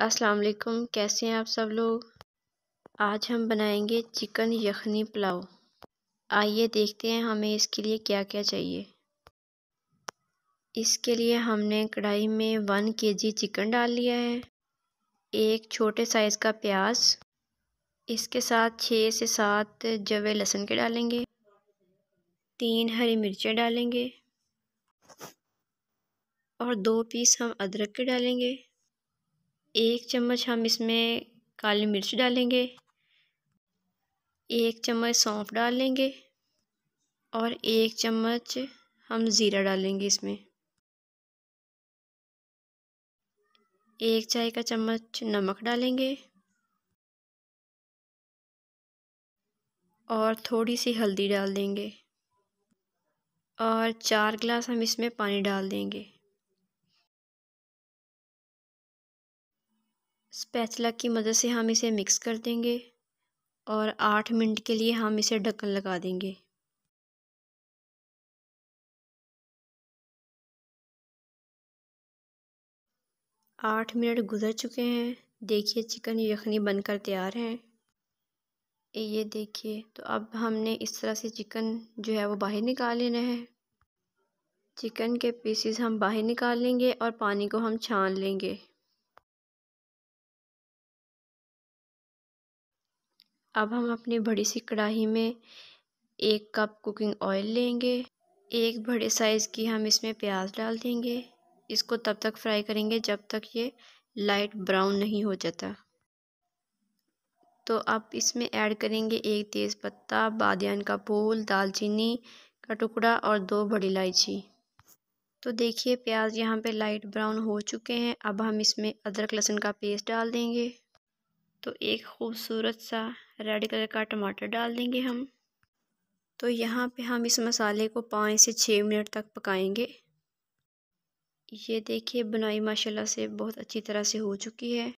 अस्सलाम वालेकुम कैसे हैं आप सब लोग आज हम बनाएंगे चिकन यखनी पुलाव आइए देखते हैं हमें इसके लिए क्या क्या चाहिए इसके लिए हमने कढ़ाई में वन केजी चिकन डाल लिया है एक छोटे साइज़ का प्याज इसके साथ छः से सात जवे लहसुन के डालेंगे तीन हरी मिर्चें डालेंगे और दो पीस हम अदरक के डालेंगे एक चम्मच हम इसमें काली मिर्च डालेंगे एक चम्मच सौंफ डाल लेंगे और एक चम्मच हम ज़ीरा डालेंगे इसमें एक चाय का चम्मच नमक डालेंगे और थोड़ी सी हल्दी डाल देंगे और चार गिलास हम इसमें पानी डाल देंगे स्पैचला की मदद से हम इसे मिक्स कर देंगे और आठ मिनट के लिए हम इसे ढक्कन लगा देंगे आठ मिनट गुजर चुके हैं देखिए चिकन यखनी बनकर तैयार है ये देखिए तो अब हमने इस तरह से चिकन जो है वो बाहर निकाल लेना है चिकन के पीसीस हम बाहर निकाल लेंगे और पानी को हम छान लेंगे अब हम अपनी बड़ी सी कढ़ाई में एक कप कुकिंग ऑयल लेंगे एक बड़े साइज़ की हम इसमें प्याज डाल देंगे इसको तब तक फ्राई करेंगे जब तक ये लाइट ब्राउन नहीं हो जाता तो अब इसमें ऐड करेंगे एक तेज़ पत्ता बादियान का फूल दालचीनी का टुकड़ा और दो बड़ी इलायची तो देखिए प्याज यहाँ पे लाइट ब्राउन हो चुके हैं अब हम इसमें अदरक लहसुन का पेस्ट डाल देंगे तो एक ख़ूबसूरत सा रेड कलर का टमाटर डाल देंगे हम तो यहाँ पे हम इस मसाले को पाँच से छः मिनट तक पकाएंगे ये देखिए बुनाई माशाल्लाह से बहुत अच्छी तरह से हो चुकी है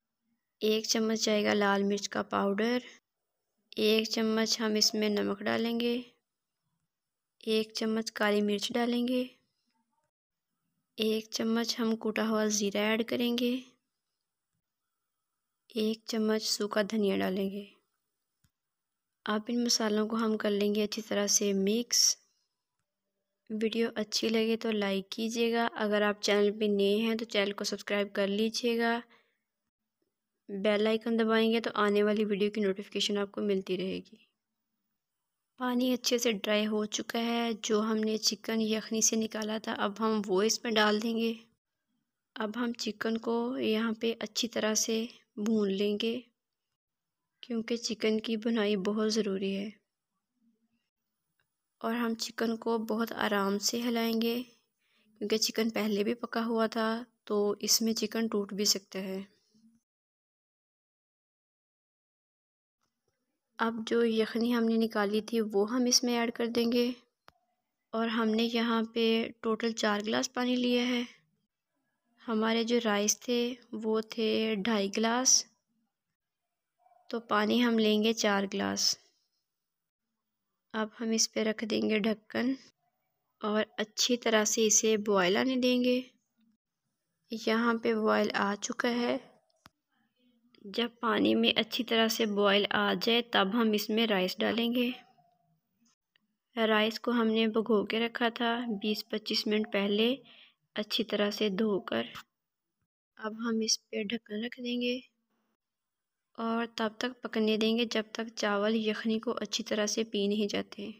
एक चम्मच जाएगा लाल मिर्च का पाउडर एक चम्मच हम इसमें नमक डालेंगे एक चम्मच काली मिर्च डालेंगे एक चम्मच हम कूटा हुआ ज़ीरा ऐड करेंगे एक चम्मच सूखा धनिया डालेंगे आप इन मसालों को हम कर लेंगे अच्छी तरह से मिक्स वीडियो अच्छी लगे तो लाइक कीजिएगा अगर आप चैनल पे नए हैं तो चैनल को सब्सक्राइब कर लीजिएगा बेल आइकन दबाएंगे तो आने वाली वीडियो की नोटिफिकेशन आपको मिलती रहेगी पानी अच्छे से ड्राई हो चुका है जो हमने चिकन यखनी से निकाला था अब हम वो इसमें डाल देंगे अब हम चिकन को यहाँ पे अच्छी तरह से भून लेंगे क्योंकि चिकन की बुनाई बहुत ज़रूरी है और हम चिकन को बहुत आराम से हिलाएंगे क्योंकि चिकन पहले भी पका हुआ था तो इसमें चिकन टूट भी सकता है अब जो यखनी हमने निकाली थी वो हम इसमें ऐड कर देंगे और हमने यहाँ पे टोटल चार गिलास पानी लिया है हमारे जो राइस थे वो थे ढाई गिलास तो पानी हम लेंगे चार गिलास अब हम इस पे रख देंगे ढक्कन और अच्छी तरह से इसे बॉयल आने देंगे यहाँ पे बॉयल आ चुका है जब पानी में अच्छी तरह से बॉयल आ जाए तब हम इसमें राइस डालेंगे राइस को हमने भगो के रखा था 20-25 मिनट पहले अच्छी तरह से धोकर अब हम इस पे ढक्कन रख देंगे और तब तक पकने देंगे जब तक चावल यखनी को अच्छी तरह से पी नहीं जाते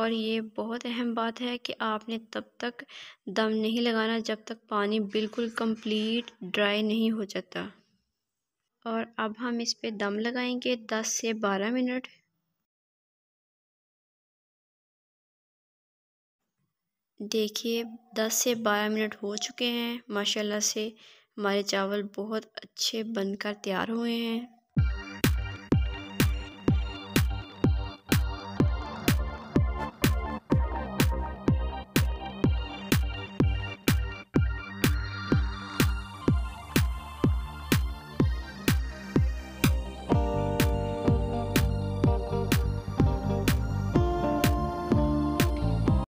और ये बहुत अहम बात है कि आपने तब तक दम नहीं लगाना जब तक पानी बिल्कुल कंप्लीट ड्राई नहीं हो जाता और अब हम इस पे दम लगाएंगे 10 से 12 मिनट देखिए 10 से 12 मिनट हो चुके हैं माशाल्लाह से हमारे चावल बहुत अच्छे बनकर तैयार हुए हैं